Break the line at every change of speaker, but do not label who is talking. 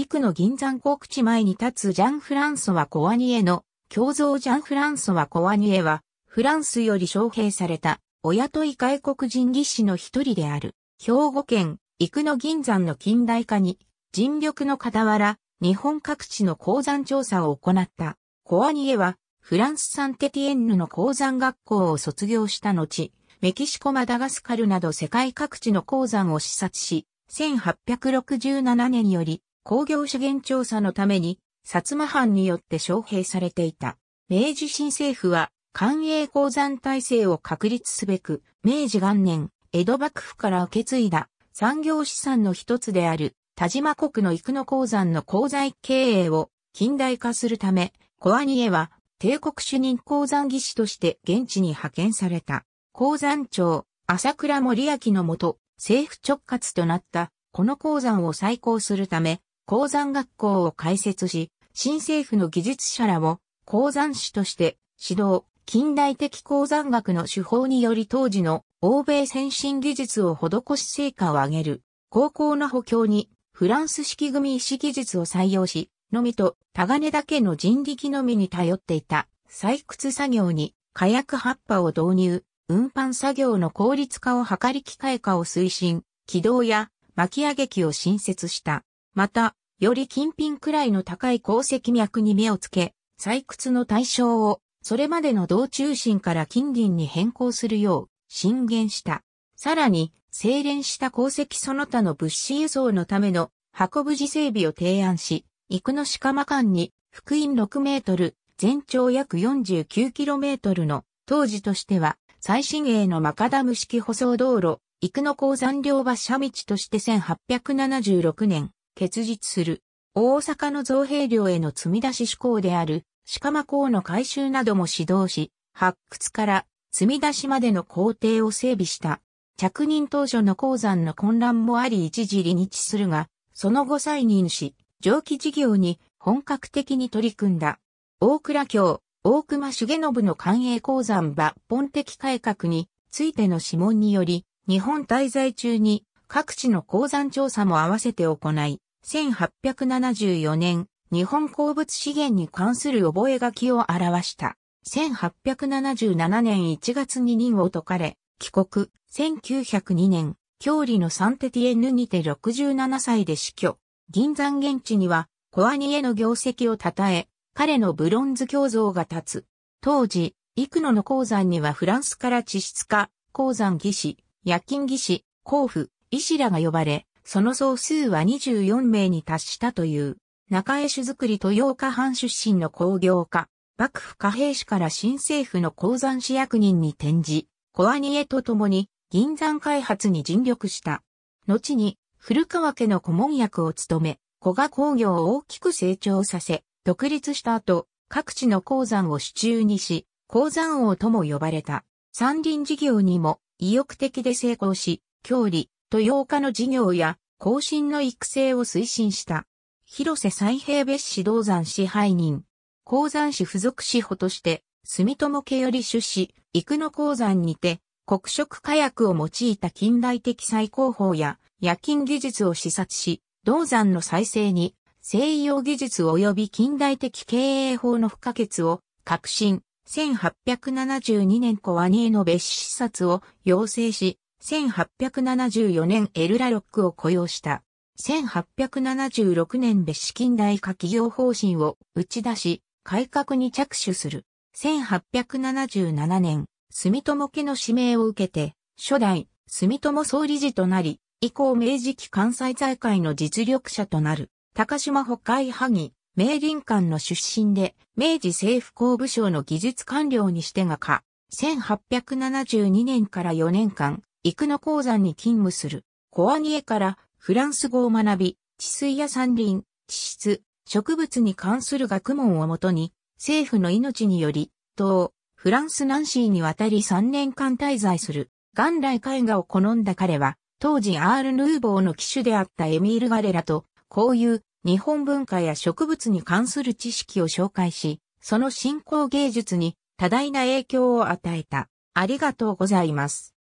幾の銀山国地前に立つジャン・フランソワ・コワニエの、共造ジャン・フランソワ・コワニエは、フランスより招聘された、お雇い外国人技師の一人である、兵庫県、幾の銀山の近代化に、尽力の傍ら、日本各地の鉱山調査を行った。コワニエは、フランスサンテティエンヌの鉱山学校を卒業した後、メキシコマダガスカルなど世界各地の鉱山を視察し、1867年より工業資源調査のために、薩摩藩によって招聘されていた。明治新政府は、官営鉱山体制を確立すべく、明治元年、江戸幕府から受け継いだ産業資産の一つである、田島国の生野鉱山の鉱材経営を近代化するため、小アニエは帝国主任鉱山技師として現地に派遣された。鉱山長、朝倉森明のもと、政府直轄となった、この鉱山を再興するため、鉱山学校を開設し、新政府の技術者らを鉱山士として指導、近代的鉱山学の手法により当時の欧米先進技術を施し成果を上げる。高校の補強にフランス式組医師技術を採用し、のみと、タガネだけの人力のみに頼っていた採掘作業に火薬葉っぱを導入、運搬作業の効率化を図り機械化を推進、軌道や巻き上げ機を新設した。また、より近品くらいの高い鉱石脈に目をつけ、採掘の対象を、それまでの道中心から近隣に変更するよう、進言した。さらに、精錬した鉱石その他の物資輸送のための運ぶ自整備を提案し、く野鹿間間に、福音6メートル、全長約49キロメートルの、当時としては、最新鋭のマカダム式舗装道路、く野鉱山両馬車道として1876年、結実する。大阪の造幣量への積み出し志向である、鹿間港の改修なども指導し、発掘から積み出しまでの工程を整備した。着任当初の鉱山の混乱もあり一時離日するが、その後再任し、蒸気事業に本格的に取り組んだ。大倉京、大隈重信の官営鉱山抜本的改革についての諮問により、日本滞在中に各地の鉱山調査も合わせて行い、1874年、日本鉱物資源に関する覚書を表した。1877年1月に任を解かれ、帰国。1902年、郷里のサンテティエヌにて67歳で死去。銀山現地には、コアニエの業績を称え、彼のブロンズ鏡像が立つ。当時、幾野の鉱山にはフランスから地質家、鉱山技師、夜勤技師、甲府、医師らが呼ばれ、その総数は24名に達したという、中江酒造り豊岡藩出身の工業家、幕府貨幣士から新政府の鉱山市役人に転じ、小兄へと共に銀山開発に尽力した。後に、古川家の顧問役を務め、古賀工業を大きく成長させ、独立した後、各地の鉱山を支中にし、鉱山王とも呼ばれた。山林事業にも意欲的で成功し、郷里、豊化の事業や更新の育成を推進した。広瀬再平別市銅山支配人、鉱山市付属司法として、住友家より出資、幾野鉱山にて、黒色火薬を用いた近代的最高峰や夜勤技術を視察し、銅山の再生に西洋技術及び近代的経営法の不可欠を革新、1872年小和ニエの別視察を要請し、1874年エルラロックを雇用した。1876年別資金大化企業方針を打ち出し、改革に着手する。1877年、住友家の指名を受けて、初代、住友総理事となり、以降明治期関西財界の実力者となる、高島北海萩、明林館の出身で、明治政府工部省の技術官僚にしてがか、1872年から4年間、陸の鉱山に勤務する。コアニエからフランス語を学び、地水や山林、地質、植物に関する学問をもとに、政府の命により、東、フランス南ーに渡り3年間滞在する。元来絵画を好んだ彼は、当時アール・ヌーボーの機種であったエミール・ガレラと、こういう日本文化や植物に関する知識を紹介し、その信仰芸術に多大な影響を与えた。ありがとうございます。